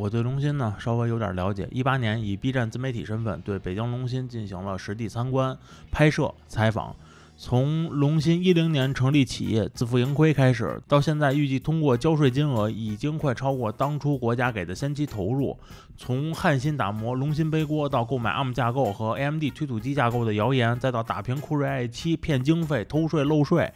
我对龙芯呢稍微有点了解。一八年以 B 站自媒体身份对北京龙芯进行了实地参观、拍摄、采访。从龙芯一零年成立企业自负盈亏开始，到现在预计通过交税金额已经快超过当初国家给的先期投入。从汉芯打磨龙芯背锅，到购买 ARM 架构和 AMD 推土机架构的谣言，再到打平酷睿 i 七骗经费、偷税漏税。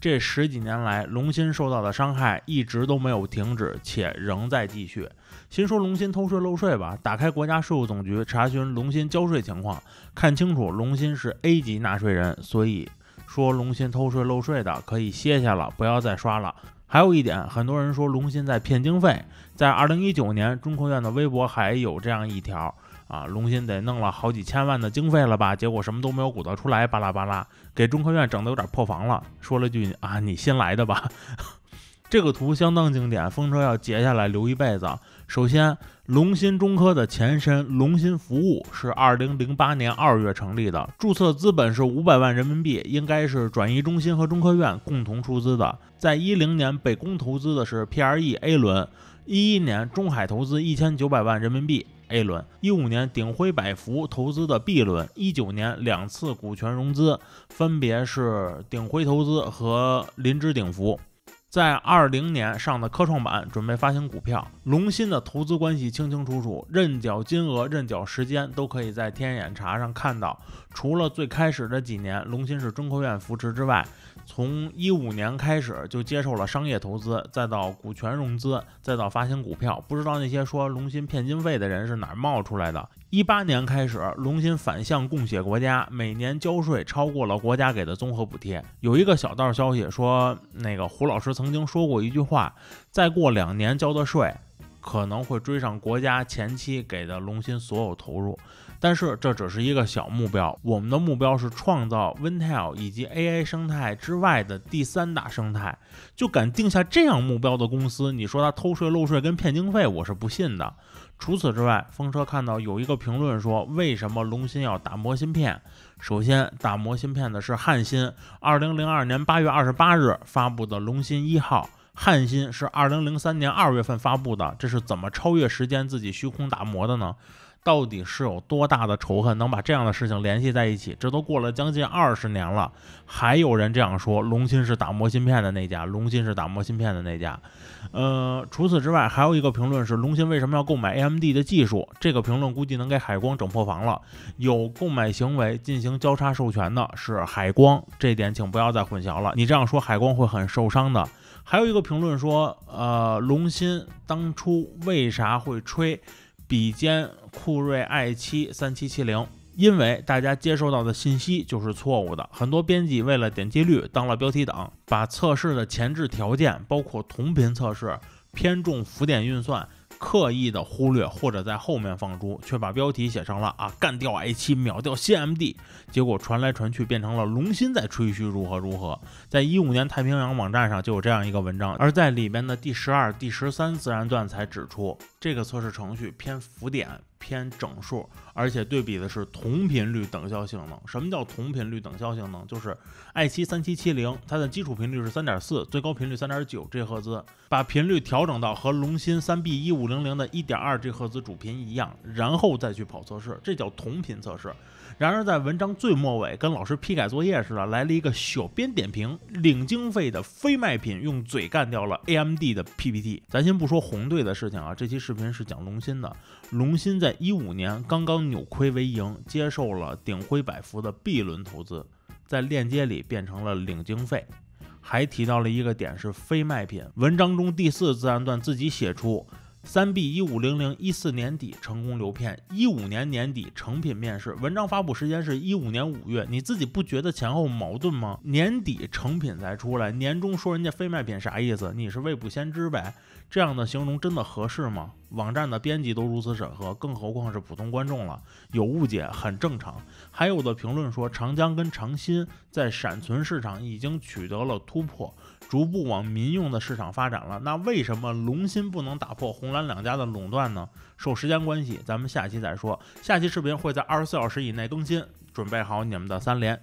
这十几年来，龙芯受到的伤害一直都没有停止，且仍在继续。先说龙芯偷税漏税吧，打开国家税务总局查询龙芯交税情况，看清楚龙芯是 A 级纳税人，所以说龙芯偷税漏税的可以歇下了，不要再刷了。还有一点，很多人说龙芯在骗经费，在二零一九年中科院的微博还有这样一条。啊，龙鑫得弄了好几千万的经费了吧？结果什么都没有鼓捣出来，巴拉巴拉，给中科院整的有点破防了。说了句啊，你新来的吧？这个图相当经典，风车要截下来留一辈子。首先，龙鑫中科的前身龙鑫服务是二零零八年二月成立的，注册资本是五百万人民币，应该是转移中心和中科院共同出资的。在一零年北工投资的是 PREA 轮，一一年中海投资一千九百万人民币。A 轮一五年鼎晖百福投资的 B 轮一九年两次股权融资，分别是鼎晖投资和林芝鼎福。在二零年上的科创板，准备发行股票。龙芯的投资关系清清楚楚，认缴金额、认缴时间都可以在天眼查上看到。除了最开始的几年，龙芯是中科院扶持之外，从一五年开始就接受了商业投资，再到股权融资，再到发行股票。不知道那些说龙芯骗经费的人是哪冒出来的？一八年开始，龙鑫反向供血国家，每年交税超过了国家给的综合补贴。有一个小道消息说，那个胡老师曾经说过一句话：“再过两年交的税。”可能会追上国家前期给的龙芯所有投入，但是这只是一个小目标。我们的目标是创造 Intel 以及 AI 生态之外的第三大生态。就敢定下这样目标的公司，你说他偷税漏税跟骗经费，我是不信的。除此之外，风车看到有一个评论说，为什么龙芯要打磨芯片？首先，打磨芯片的是汉芯。二零零二年八月二十八日发布的龙芯一号。汉芯是二零零三年二月份发布的，这是怎么超越时间自己虚空打磨的呢？到底是有多大的仇恨能把这样的事情联系在一起？这都过了将近二十年了，还有人这样说。龙芯是打磨芯片的那家，龙芯是打磨芯片的那家。呃，除此之外，还有一个评论是龙芯为什么要购买 AMD 的技术？这个评论估计能给海光整破防了。有购买行为进行交叉授权的是海光，这点请不要再混淆了。你这样说海光会很受伤的。还有一个评论说，呃，龙芯当初为啥会吹？比肩酷睿 i7 三七七零，因为大家接收到的信息就是错误的。很多编辑为了点击率当了标题党，把测试的前置条件，包括同频测试、偏重浮点运算，刻意的忽略或者在后面放猪，却把标题写成了“啊干掉 i7 秒掉新 MD”，结果传来传去变成了龙芯在吹嘘如何如何。在一五年太平洋网站上就有这样一个文章，而在里面的第十二、第十三自然段才指出。这个测试程序偏浮点偏整数，而且对比的是同频率等效性能。什么叫同频率等效性能？就是 i7 三七七零它的基础频率是三点四，最高频率三点九 G 赫兹，把频率调整到和龙芯三 B 一五零零的一点二 G 赫兹主频一样，然后再去跑测试，这叫同频测试。然而在文章最末尾，跟老师批改作业似的，来了一个小编点评，领经费的非卖品用嘴干掉了 AMD 的 PPT。咱先不说红队的事情啊，这期视频是讲龙芯的，龙芯在一五年刚刚扭亏为盈，接受了鼎晖百福的 B 轮投资，在链接里变成了领经费，还提到了一个点是非卖品。文章中第四自然段自己写出。三 B 一五零零一四年底成功流片，一五年年底成品面世。文章发布时间是一五年五月，你自己不觉得前后矛盾吗？年底成品才出来，年终说人家非卖品啥意思？你是未卜先知呗？这样的形容真的合适吗？网站的编辑都如此审核，更何况是普通观众了？有误解很正常。还有的评论说，长江跟长鑫在闪存市场已经取得了突破，逐步往民用的市场发展了。那为什么龙芯不能打破红蓝？两家的垄断呢？受时间关系，咱们下期再说。下期视频会在二十四小时以内更新，准备好你们的三连。